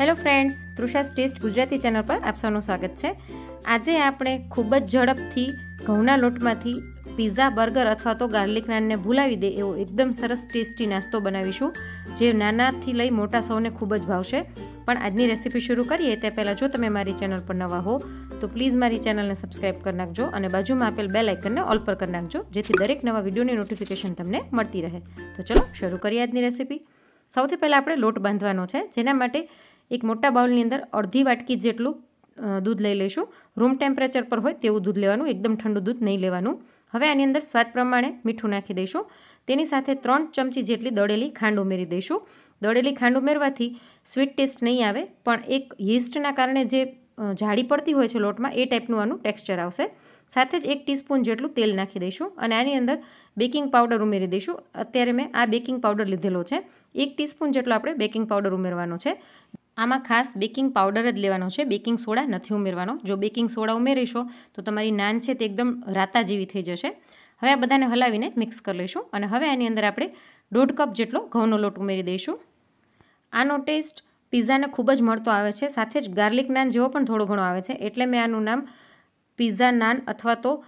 hello friends Trusha's taste Gujarati channel પર આપ સૌનું સ્વાગત છે આજે આપણે ખૂબ જ ઝડપથી ઘઉંના લોટમાંથી પીઝા બર્ગર અથવા તો ગાર્લિક નાનને ભૂલાવી દે એવો એકદમ સરસ ટેસ્ટી નાસ્તો બનાવીશું જે નાનાથી લઈ મોટા સૌને ખૂબ જ ભાવશે પણ આજની રેસિપી શરૂ કરીએ તે પહેલાં જો તમે મારી ચેનલ પર નવા હો તો પ્લીઝ મારી ચેનલને સબસ્ક્રાઇબ કરી નાખજો અને બાજુમાં આપેલ બે લાઇકનને ઓલ પર કરી નાખજો જેથી દરેક નવા વિડીયોની નોટિફિકેશન તમને મળતી રહે તો ચલો શરૂ કરીએ આજની રેસીપી સૌથી પહેલાં આપણે લોટ બાંધવાનો છે જેના માટે એક મોટા બાઉલની અંદર અડધી વાટકી જેટલું દૂધ લઈ લઈશું રૂમ ટેમ્પરેચર પર હોય તેવું દૂધ લેવાનું એકદમ ઠંડુ દૂધ નહીં લેવાનું હવે આની અંદર સ્વાદ પ્રમાણે મીઠું નાખી દઈશું તેની સાથે ત્રણ ચમચી જેટલી દળેલી ખાંડ ઉમેરી દઈશું દળેલી ખાંડ ઉમેરવાથી સ્વીટ ટેસ્ટ નહીં આવે પણ એક યીસ્ટના કારણે જે જાડી પડતી હોય છે લોટમાં એ ટાઈપનું આનું ટેક્સચર આવશે સાથે જ એક ટીસ્પૂન જેટલું તેલ નાખી દઈશું અને આની અંદર બેકિંગ પાવડર ઉમેરી દઈશું અત્યારે મેં આ બેકિંગ પાવડર લીધેલો છે એક ટીસ્પૂન જેટલો આપણે બેકિંગ પાવડર ઉમેરવાનો છે આમાં ખાસ બેકિંગ પાવડર જ લેવાનો છે બેકિંગ સોડા નથી ઉમેરવાનો જો બેકિંગ સોડા ઉમેરીશો તો તમારી નાન છે તે એકદમ રાતા જેવી થઈ જશે હવે આ બધાને હલાવીને મિક્સ કરી લઈશું અને હવે આની અંદર આપણે દોઢ કપ જેટલો ઘઉંનો લોટ ઉમેરી દઈશું આનો ટેસ્ટ પિઝાને ખૂબ જ મળતો આવે છે સાથે જ ગાર્લિક નાન જેવો પણ થોડો ઘણો આવે છે એટલે મેં આનું નામ પિઝા નાન અથવા તો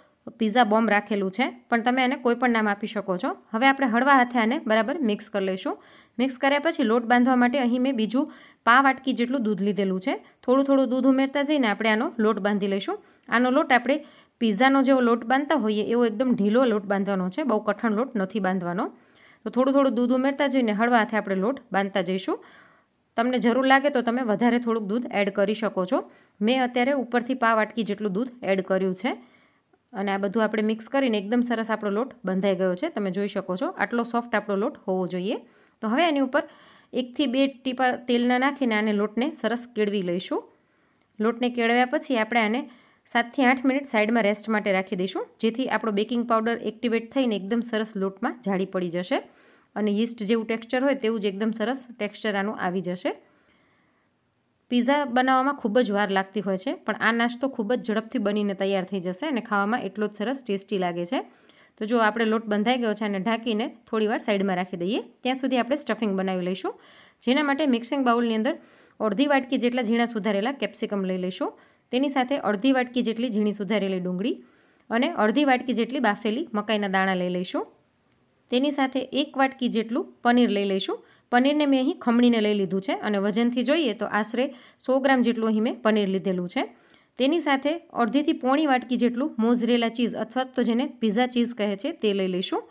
પીઝા બોમ્બ રાખેલું છે પણ તમે એને કોઈપણ નામ આપી શકો છો હવે આપણે હળવા હાથે આને બરાબર મિક્સ કરી લઈશું મિક્સ કર્યા પછી લોટ બાંધવા માટે અહીં મેં બીજું પા વાટકી જેટલું દૂધ લીધેલું છે થોડું થોડું દૂધ ઉમેરતા જઈને આપણે આનો લોટ બાંધી લઈશું આનો લોટ આપણે પીઝાનો જેવો લોટ બાંધતા હોઈએ એવો એકદમ ઢીલો લોટ બાંધવાનો છે બહુ કઠણ લોટ નથી બાંધવાનો તો થોડું થોડું દૂધ ઉમેરતા જઈને હળવા હાથે આપણે લોટ બાંધતા જઈશું તમને જરૂર લાગે તો તમે વધારે થોડુંક દૂધ એડ કરી શકો છો મેં અત્યારે ઉપરથી પા વાટકી જેટલું દૂધ એડ કર્યું છે અને આ બધું આપણે મિક્સ કરીને એકદમ સરસ આપણો લોટ બંધાઈ ગયો છે તમે જોઈ શકો છો આટલો સોફ્ટ આપણો લોટ હોવો જોઈએ તો હવે એની ઉપર એકથી બે ટીપા તેલના નાખીને આને લોટને સરસ કેળવી લઈશું લોટને કેળવ્યા પછી આપણે આને સાતથી આઠ મિનિટ સાઇડમાં રેસ્ટ માટે રાખી દઈશું જેથી આપણો બેકિંગ પાવડર એક્ટિવેટ થઈને એકદમ સરસ લોટમાં જાળી પડી જશે અને યીસ્ટ જેવું ટેક્સચર હોય તેવું જ એકદમ સરસ ટેક્સચર આનું આવી જશે પીઝા બનાવવામાં ખૂબ જ વાર લાગતી હોય છે પણ આ નાસ્તો ખૂબ જ ઝડપથી બનીને તૈયાર થઈ જશે અને ખાવામાં એટલો જ સરસ ટેસ્ટી લાગે છે તો જો આપણે લોટ બંધાઈ ગયો છે અને ઢાંકીને થોડી વાર સાઈડમાં રાખી દઈએ ત્યાં સુધી આપણે સ્ટફિંગ બનાવી લઈશું જેના માટે મિક્સિંગ બાઉલની અંદર અડધી વાટકી જેટલા ઝીણા સુધારેલા કેપ્સિકમ લઈ લઈશું તેની સાથે અડધી વાટકી જેટલી ઝીણી સુધારેલી ડુંગળી અને અડધી વાટકી જેટલી બાફેલી મકાઈના દાણા લઈ લઈશું તેની સાથે એક વાટકી જેટલું પનીર લઈ લઈશું પનીરને મેં અહીં ખમણીને લઈ લીધું છે અને વજનથી જોઈએ તો આશરે સો ગ્રામ જેટલું અહીં મેં પનીર લીધેલું છે તેની સાથે અડધીથી પોણી વાટકી જેટલું મોઝરેલા ચીઝ અથવા તો જેને પીઝા ચીઝ કહે છે તે લઈ લઈશું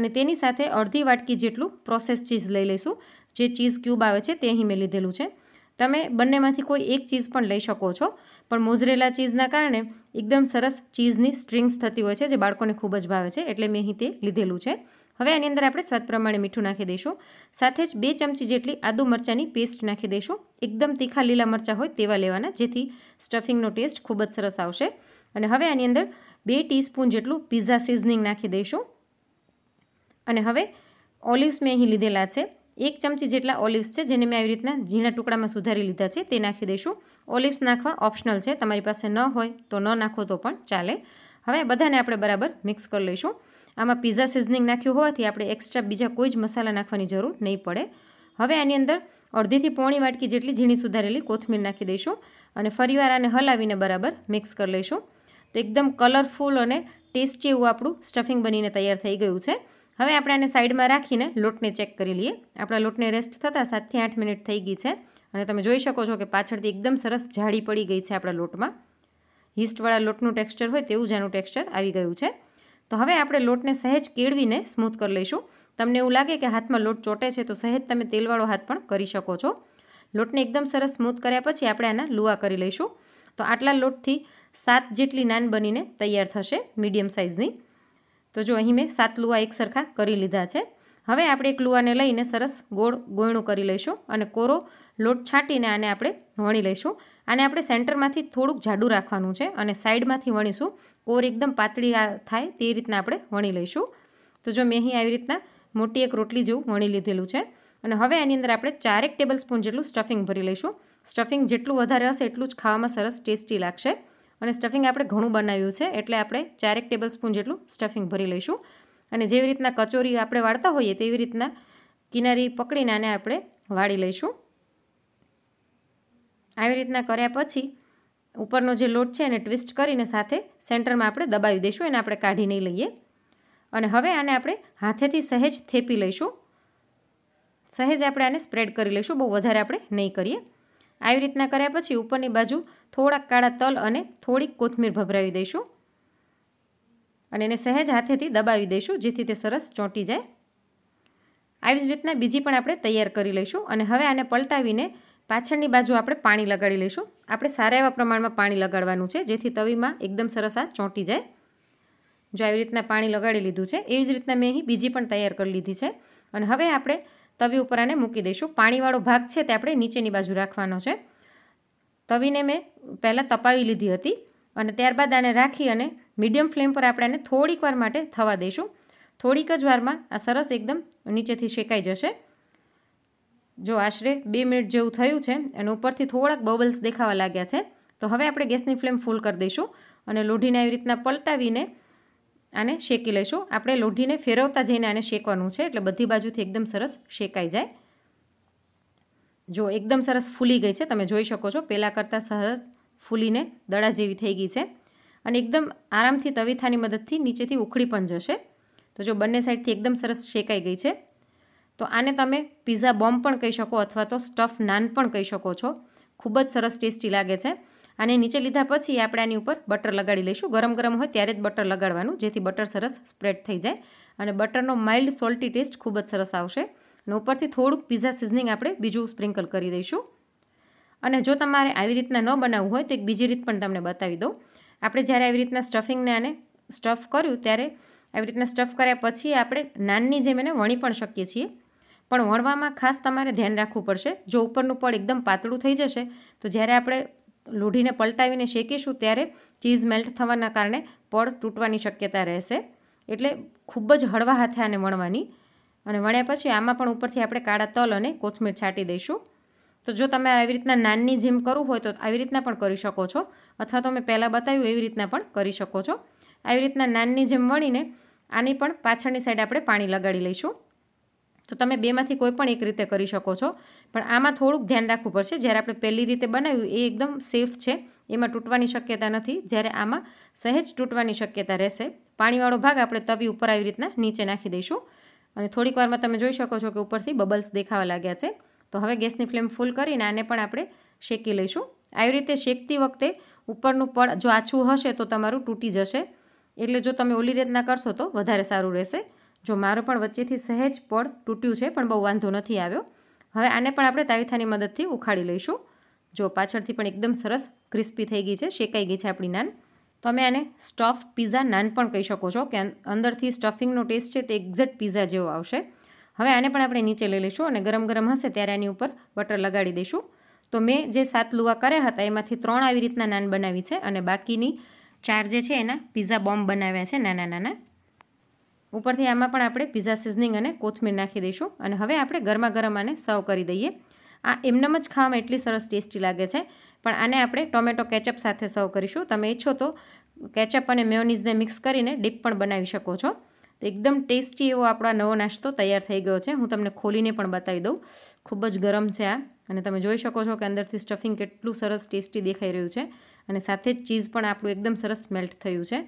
અને તેની સાથે અડધી વાટકી જેટલું પ્રોસેસ ચીઝ લઈ લઈશું જે ચીઝ ક્યુબ આવે છે તે અહીં મેં લીધેલું છે તમે બંનેમાંથી કોઈ એક ચીઝ પણ લઈ શકો છો પણ મોઝરેલા ચીઝના કારણે એકદમ સરસ ચીઝની સ્ટ્રિંગ્સ થતી હોય છે જે બાળકોને ખૂબ જ ભાવે છે એટલે મેં અહીં તે લીધેલું છે હવે આની અંદર આપણે સ્વાદ પ્રમાણે મીઠું નાખી દઈશું સાથે જ બે ચમચી જેટલી આદુ મરચાંની પેસ્ટ નાખી દઈશું એકદમ તીખા લીલા મરચાં હોય તેવા લેવાના જેથી સ્ટફિંગનો ટેસ્ટ ખૂબ જ સરસ આવશે અને હવે આની અંદર બે ટીસ્પૂન જેટલું પીઝા સિઝનિંગ નાખી દઈશું અને હવે ઓલિવ્સ મેં અહીં લીધેલા છે એક ચમચી જેટલા ઓલિવ્સ છે જેને મેં આવી રીતના ઝીણા ટુકડામાં સુધારી લીધા છે તે નાખી દઈશું ઓલિવ્સ નાખવા ઓપ્શનલ છે તમારી પાસે ન હોય તો ન નાખો તો પણ ચાલે હવે બધાને આપણે બરાબર મિક્સ કરી લઈશું આમાં પીઝા સિઝનિંગ નાખ્યું હોવાથી આપણે એક્સ્ટ્રા બીજા કોઈ જ મસાલા નાખવાની જરૂર નહીં પડે હવે આની અંદર અડધીથી પોણી વાટકી જેટલી ઝીણી સુધારેલી કોથમીર નાખી દઈશું અને ફરીવાર આને હલાવીને બરાબર મિક્સ કરી લઈશું તો એકદમ કલરફુલ અને ટેસ્ટી એવું આપણું સ્ટફિંગ બનીને તૈયાર થઈ ગયું છે હવે આપણે આને સાઈડમાં રાખીને લોટને ચેક કરી લઈએ આપણા લોટને રેસ્ટ થતાં સાતથી આઠ મિનિટ થઈ ગઈ છે અને તમે જોઈ શકો છો કે પાછળથી એકદમ સરસ જાડી પડી ગઈ છે આપણા લોટમાં હિસ્ટવાળા લોટનું ટેક્સચર હોય તેવું જ આનું ટેક્સચર આવી ગયું છે તો હવે આપણે લોટને સહેજ કેળવીને સ્મૂથ કરી લઈશું તમને એવું લાગે કે હાથમાં લોટ ચોટે છે તો સહેજ તમે તેલવાળો હાથ પણ કરી શકો છો લોટને એકદમ સરસ સ્મૂથ કર્યા પછી આપણે આના લુવા કરી લઈશું તો આટલા લોટથી સાત જેટલી નાન બનીને તૈયાર થશે મીડિયમ સાઇઝની તો જો અહીં મેં સાત લુવા એક સરખા કરી લીધા છે હવે આપણે એક લુવાને લઈને સરસ ગોળ ગોયણું કરી લઈશું અને કોરો લોટ છાંટીને આને આપણે વણી લઈશું આને આપણે સેન્ટરમાંથી થોડુંક જાડું રાખવાનું છે અને સાઈડમાંથી વણીશું કોર એકદમ પાતળી થાય તે રીતના આપણે વણી લઈશું તો જો મેં અહીં આવી રીતના મોટી એક રોટલી જેવું વણી લીધેલું છે અને હવે આની અંદર આપણે ચારેક ટેબલ સ્પૂન જેટલું સ્ટફિંગ ભરી લઈશું સ્ટફિંગ જેટલું વધારે હશે એટલું જ ખાવામાં સરસ ટેસ્ટી લાગશે અને સ્ટફિંગ આપણે ઘણું બનાવ્યું છે એટલે આપણે ચારેક ટેબલ સ્પૂન જેટલું સ્ટફિંગ ભરી લઈશું અને જેવી રીતના કચોરી આપણે વાળતા હોઈએ તેવી રીતના કિનારી પકડીને આને આપણે વાળી લઈશું આવી રીતના કર્યા પછી ઉપરનો જે લોટ છે એને ટ્વિસ્ટ કરીને સાથે સેન્ટરમાં આપણે દબાવી દઈશું એને આપણે કાઢી નહીં લઈએ અને હવે આને આપણે હાથેથી સહેજ થેપી લઈશું સહેજ આપણે આને સ્પ્રેડ કરી લઈશું બહુ વધારે આપણે નહીં કરીએ આવી રીતના કર્યા પછી ઉપરની બાજુ થોડાક કાળા તલ અને થોડીક કોથમીર ભભરાવી દઈશું અને એને સહેજ હાથેથી દબાવી દઈશું જેથી તે સરસ ચોંટી જાય આવી જ રીતના બીજી પણ આપણે તૈયાર કરી લઈશું અને હવે આને પલટાવીને પાછળની બાજુ આપણે પાણી લગાડી લઈશું આપણે સારા એવા પ્રમાણમાં પાણી લગાડવાનું છે જેથી તવીમાં એકદમ સરસ આ ચોંટી જાય જો આવી રીતના પાણી લગાડી લીધું છે એવી જ રીતના મેં અહીં બીજી પણ તૈયાર કરી લીધી છે અને હવે આપણે તવી ઉપર આને મૂકી દઈશું પાણીવાળો ભાગ છે તે આપણે નીચેની બાજુ રાખવાનો છે તવીને મેં પહેલાં તપાવી લીધી હતી અને ત્યારબાદ આને રાખી અને મીડિયમ ફ્લેમ પર આપણે આને થોડીક વાર માટે થવા દઈશું થોડીક જ વારમાં આ સરસ એકદમ નીચેથી શેકાઈ જશે જો આશરે બે મિનિટ જેવું થયું છે અને ઉપરથી થોડાક બબલ્સ દેખાવા લાગ્યા છે તો હવે આપણે ગેસની ફ્લેમ ફૂલ કરી દઈશું અને લોઢીને આવી રીતના પલટાવીને આને શેકી લઈશું આપણે લોઢીને ફેરવતા જઈને આને શેકવાનું છે એટલે બધી બાજુથી એકદમ સરસ શેકાઈ જાય જો એકદમ સરસ ફૂલી ગઈ છે તમે જોઈ શકો છો પહેલાં કરતાં સરસ ફૂલીને દડા જેવી થઈ ગઈ છે અને એકદમ આરામથી તવીથાની મદદથી નીચેથી ઉખડી પણ જશે તો જો બંને સાઈડથી એકદમ સરસ શેકાઈ ગઈ છે તો આને તમે પીઝા બોમ્બ પણ કહી શકો અથવા તો સ્ટફ નાન પણ કહી શકો છો ખૂબ જ સરસ ટેસ્ટી લાગે છે અને નીચે લીધા પછી આપણે આની ઉપર બટર લગાડી લઈશું ગરમ ગરમ હોય ત્યારે જ બટર લગાડવાનું જેથી બટર સરસ સ્પ્રેડ થઈ જાય અને બટરનો માઇલ્ડ સોલ્ટી ટેસ્ટ ખૂબ જ સરસ આવશે અને ઉપરથી થોડુંક પીઝા સિઝનિંગ આપણે બીજું સ્પ્રિંકલ કરી દઈશું અને જો તમારે આવી રીતના ન બનાવવું હોય તો એક બીજી રીત પણ તમને બતાવી દઉં આપણે જ્યારે આવી રીતના સ્ટફિંગને આને સ્ટફ કર્યું ત્યારે આવી રીતના સ્ટફ કર્યા પછી આપણે નાનની જેમ એને વણી પણ શકીએ છીએ પણ વણવામાં ખાસ તમારે ધ્યાન રાખવું પડશે જો ઉપરનું પળ એકદમ પાતળું થઈ જશે તો જ્યારે આપણે લોઢીને પલટાવીને શેકીશું ત્યારે ચીઝ મેલ્ટ થવાના કારણે પળ તૂટવાની શક્યતા રહેશે એટલે ખૂબ જ હળવા હાથે આને વણવાની અને વણ્યા પછી આમાં પણ ઉપરથી આપણે કાળા તલ અને કોથમીર છાંટી દઈશું તો જો તમે આવી રીતના નાનની જેમ કરવું હોય તો આવી રીતના પણ કરી શકો છો અથવા તો મેં પહેલાં બતાવ્યું એવી રીતના પણ કરી શકો છો આવી રીતના નાનની જેમ વણીને આની પણ પાછળની સાઈડ આપણે પાણી લગાડી લઈશું તો તમે બેમાંથી કોઈ પણ એક રીતે કરી શકો છો પણ આમાં થોડુંક ધ્યાન રાખવું પડશે જ્યારે આપણે પહેલી રીતે બનાવ્યું એ એકદમ સેફ છે એમાં તૂટવાની શક્યતા નથી જ્યારે આમાં સહેજ તૂટવાની શક્યતા રહેશે પાણીવાળો ભાગ આપણે તવી ઉપર આવી રીતના નીચે નાખી દઈશું અને થોડીક વારમાં તમે જોઈ શકો છો કે ઉપરથી બબલ્સ દેખાવા લાગ્યા છે તો હવે ગેસની ફ્લેમ ફૂલ કરીને આને પણ આપણે શેકી લઈશું આવી રીતે શેકતી વખતે ઉપરનું પડ જો આછું હશે તો તમારું તૂટી જશે એટલે જો તમે ઓલી રીતના કરશો તો વધારે સારું રહેશે જો મારો પણ વચ્ચેથી સહેજ પળ તૂટ્યું છે પણ બહુ વાંધો નથી આવ્યો હવે આને પણ આપણે તાવીથાની મદદથી ઉખાડી લઈશું જો પાછળથી પણ એકદમ સરસ ક્રિસ્પી થઈ ગઈ છે શેકાઈ ગઈ છે આપણી નાન તમે આને સ્ટફ પીઝા નાન પણ કહી શકો છો કે અંદરથી સ્ટફિંગનો ટેસ્ટ છે તે એક્ઝેક્ટ પીઝા જેવો આવશે હવે આને પણ આપણે નીચે લઈ લઈશું અને ગરમ ગરમ હશે ત્યારે આની ઉપર બટર લગાડી દઈશું તો મેં જે સાત લુવા કર્યા હતા એમાંથી ત્રણ આવી રીતના નાન બનાવી છે અને બાકીની ચાર જે છે એના પીઝા બોમ્બ બનાવ્યા છે નાના નાના ઉપરથી આમાં પણ આપણે પીઝા સિઝનિંગ અને કોથમીર નાખી દઈશું અને હવે આપણે ગરમા ગરમ આને સર્વ કરી દઈએ આ એમનેમ જ ખાવામાં એટલી સરસ ટેસ્ટી લાગે છે પણ આને આપણે ટોમેટો કેચઅપ સાથે સર્વ કરીશું તમે ઈચ્છો તો કેચઅપ અને મેયોનીઝને મિક્સ કરીને ડીપ પણ બનાવી શકો છો તો એકદમ ટેસ્ટી એવો આપણો નવો નાસ્તો તૈયાર થઈ ગયો છે હું તમને ખોલીને પણ બતાવી દઉં ખૂબ જ ગરમ છે આ અને તમે જોઈ શકો છો કે અંદરથી સ્ટફિંગ કેટલું સરસ ટેસ્ટી દેખાઈ રહ્યું છે અને સાથે જ ચીઝ પણ આપણું એકદમ સરસ મેલ્ટ થયું છે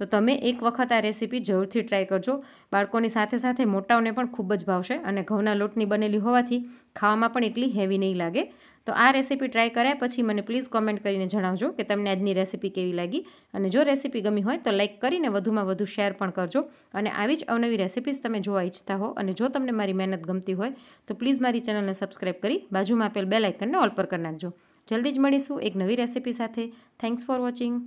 તો તમે એક વખત આ રેસીપી જરૂરથી ટ્રાય કરજો બાળકોની સાથે સાથે મોટાઓને પણ ખૂબ જ ભાવશે અને ઘઉંના લોટની બનેલી હોવાથી ખાવામાં પણ એટલી હેવી નહીં લાગે તો આ રેસીપી ટ્રાય કર્યા પછી મને પ્લીઝ કોમેન્ટ કરીને જણાવજો કે તમને આજની રેસીપી કેવી લાગી અને જો રેસીપી ગમી હોય તો લાઇક કરીને વધુમાં વધુ શેર પણ કરજો અને આવી જ અવનવી રેસીપીઝ તમે જોવા ઈચ્છતા હો અને જો તમને મારી મહેનત ગમતી હોય તો પ્લીઝ મારી ચેનલને સબસ્ક્રાઈબ કરી બાજુમાં આપેલ બે લાઇકનને ઓલ પર કરી નાખજો જલ્દી જ મળીશું એક નવી રેસીપી સાથે થેન્ક્સ ફોર વોચિંગ